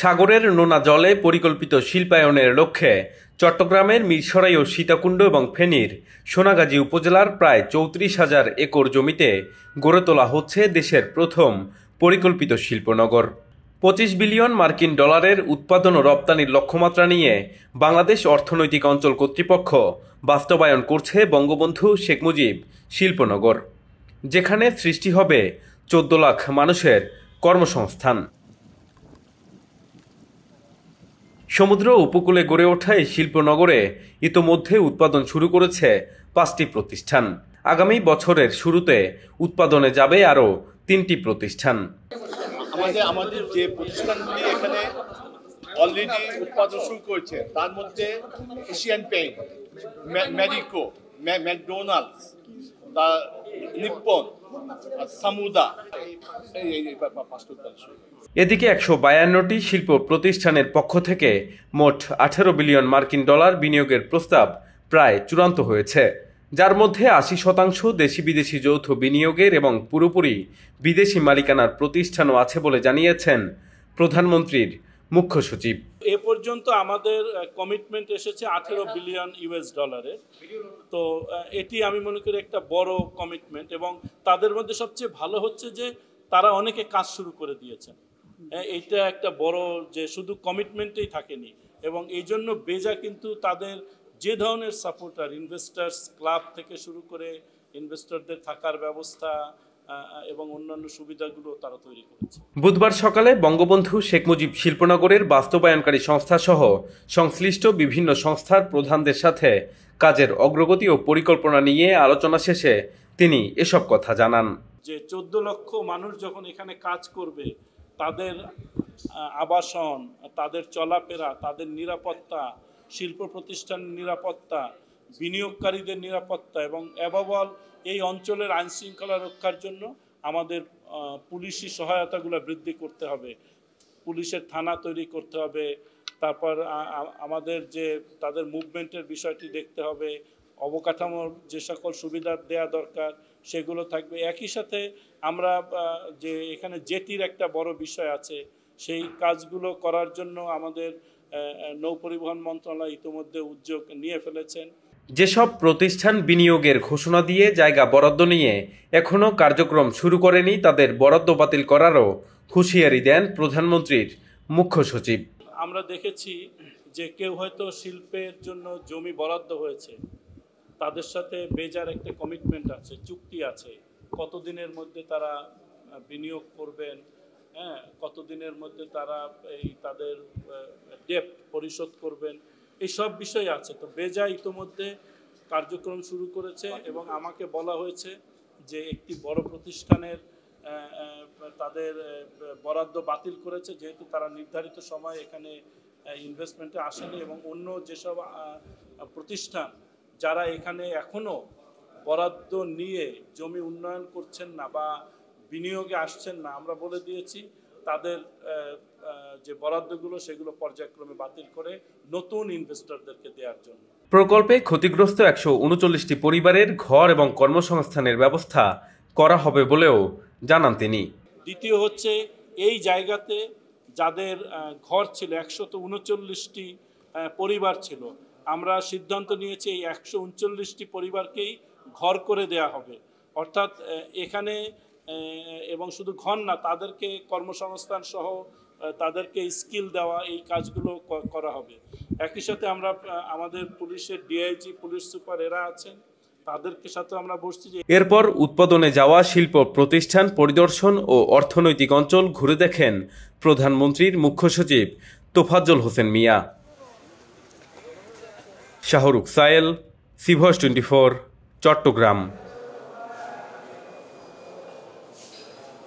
সাগরের নোনা জলে পরিকল্পিত শিল্পায়নের লক্ষ্যে চট্টগ্রামের মিরসরাই ও সীতাকুণ্ড এবং ফেনীর সোনাগাজী উপজেলার প্রায় চৌত্রিশ হাজার একর জমিতে গড়ে তোলা হচ্ছে দেশের প্রথম পরিকল্পিত শিল্পনগর পঁচিশ বিলিয়ন মার্কিন ডলারের উৎপাদন ও রপ্তানির লক্ষ্যমাত্রা নিয়ে বাংলাদেশ অর্থনৈতিক অঞ্চল কর্তৃপক্ষ বাস্তবায়ন করছে বঙ্গবন্ধু শেখ মুজিব শিল্পনগর যেখানে সৃষ্টি হবে চোদ্দ লাখ মানুষের কর্মসংস্থান সমুদ্র উপকূলে গড়ে ওঠা এই শিল্পনগরে ইতোমধ্যে উৎপাদন শুরু করেছে পাঁচটি প্রতিষ্ঠান আগামী বছরের শুরুতে উৎপাদনে যাবে আরও তিনটি প্রতিষ্ঠান আমাদের আমাদের যে প্রতিষ্ঠানগুলি এখানে অলরেডি উৎপাদন শুরু করেছে তার মধ্যে এশিয়ান পেইন্ট ম্যারিকো ম্যাকডোনাল্ডস তা নিপ্পন সামুদা এই পাঁচটা উৎপাদন শুরু এদিকে একশো বায়ান্নটি শিল্প প্রতিষ্ঠানের পক্ষ থেকে মোট আঠারো বিলিয়ন মার্কিন ডলার বিনিয়োগের প্রস্তাব প্রায় চূড়ান্ত হয়েছে যার মধ্যে আশি শতাংশ দেশি বিদেশি যৌথ বিনিয়োগের এবং পুরোপুরি বিদেশি মালিকানার প্রতিষ্ঠানও আছে বলে জানিয়েছেন প্রধানমন্ত্রীর মুখ্য সচিব এ পর্যন্ত আমাদের কমিটমেন্ট এসেছে আঠেরো বিলিয়ন ইউএস ডলারের তো এটি আমি মনে করি একটা বড় কমিটমেন্ট এবং তাদের মধ্যে সবচেয়ে ভালো হচ্ছে যে তারা অনেকে কাজ শুরু করে দিয়েছেন হ্যাঁ, এইটা একটা বড় যে শুধু কমিটমেন্টেই থাকেনি এবং এই জন্য বেজা কিন্তু তাদের যে ধরনের সাপোর্টার ইনভেস্টার্স ক্লাব থেকে শুরু করে ইনভেস্টরদের থাকার ব্যবস্থা এবং অন্যান্য সুবিধাগুলো তারা তৈরি করেছে বুধবার সকালে বঙ্গবন্ধু শেখ মুজিব শিল্পনগরের বাস্তবায়নকারী সংস্থা সহ সংশ্লিষ্ট বিভিন্ন সংস্থার প্রধানদের সাথে কাজের অগ্রগতি ও পরিকল্পনা নিয়ে আলোচনা শেষে তিনি এসব কথা জানান যে চোদ্দ লক্ষ মানুষ যখন এখানে কাজ করবে তাদের আবাসন তাদের চলাফেরা তাদের নিরাপত্তা শিল্প প্রতিষ্ঠানের নিরাপত্তা বিনিয়োগকারীদের নিরাপত্তা এবং অ্যাভাবল এই অঞ্চলের আইনশৃঙ্খলা রক্ষার জন্য আমাদের পুলিশি সহায়তাগুলো বৃদ্ধি করতে হবে পুলিশের থানা তৈরি করতে হবে তারপর আমাদের যে তাদের মুভমেন্টের বিষয়টি দেখতে হবে অবকাঠামোর যে সকল সুবিধা দেয়া দরকার সেগুলো থাকবে একই সাথে আমরা যে এখানে জেটির একটা বড় বিষয় আছে সেই কাজগুলো করার জন্য আমাদের নৌ পরিবহন মন্ত্রণালয় ইতিমধ্যে উদ্যোগ নিয়ে ফেলেছেন যেসব প্রতিষ্ঠান বিনিয়োগের ঘোষণা দিয়ে জায়গা বরাদ্দ নিয়ে এখনও কার্যক্রম শুরু করেনি তাদের বরাদ্দ বাতিল করারও হুঁশিয়ারি দেন প্রধানমন্ত্রীর মুখ্য সচিব আমরা দেখেছি যে কেউ হয়তো শিল্পের জন্য জমি বরাদ্দ হয়েছে তাদের সাথে বেজার একটা কমিটমেন্ট আছে চুক্তি আছে কতদিনের মধ্যে তারা বিনিয়োগ করবেন হ্যাঁ কতদিনের মধ্যে তারা এই তাদের ডেপ পরিশোধ করবেন এই সব বিষয় আছে তো বেজা ইতোমধ্যে কার্যক্রম শুরু করেছে এবং আমাকে বলা হয়েছে যে একটি বড় প্রতিষ্ঠানের তাদের বরাদ্দ বাতিল করেছে যেহেতু তারা নির্ধারিত সময় এখানে ইনভেস্টমেন্টে আসেনি এবং অন্য যেসব প্রতিষ্ঠান যারা এখানে এখনও বরাদ্দ নিয়ে জমি উন্নয়ন করছেন না বা বিনিয়োগে আসছেন না আমরা বলে দিয়েছি তাদের যে বরাদ্দগুলো সেগুলো পর্যায়ক্রমে বাতিল করে নতুন ইনভেস্টরদেরকে দেওয়ার জন্য প্রকল্পে ক্ষতিগ্রস্ত একশো উনচল্লিশটি পরিবারের ঘর এবং কর্মসংস্থানের ব্যবস্থা করা হবে বলেও জানান তিনি দ্বিতীয় হচ্ছে এই জায়গাতে যাদের ঘর ছিল একশত উনচল্লিশটি পরিবার ছিল আমরা সিদ্ধান্ত নিয়েছি এই একশো উনচল্লিশটি পরিবারকেই ঘর করে দেয়া হবে অর্থাৎ এখানে এবং শুধু ঘর না তাদেরকে কর্মসংস্থান সহ তাদেরকে স্কিল দেওয়া এই কাজগুলো করা হবে একই সাথে আমরা আমাদের পুলিশের ডিআইজি পুলিশ সুপার এরা আছেন তাদেরকে সাথে আমরা বসছি এরপর উৎপাদনে যাওয়া শিল্প প্রতিষ্ঠান পরিদর্শন ও অর্থনৈতিক অঞ্চল ঘুরে দেখেন প্রধানমন্ত্রীর মুখ্য সচিব তোফাজ্জল হোসেন মিয়া শাহরুখ সায়েল সিভস টোয়েন্টি ফোর চট্টগ্রাম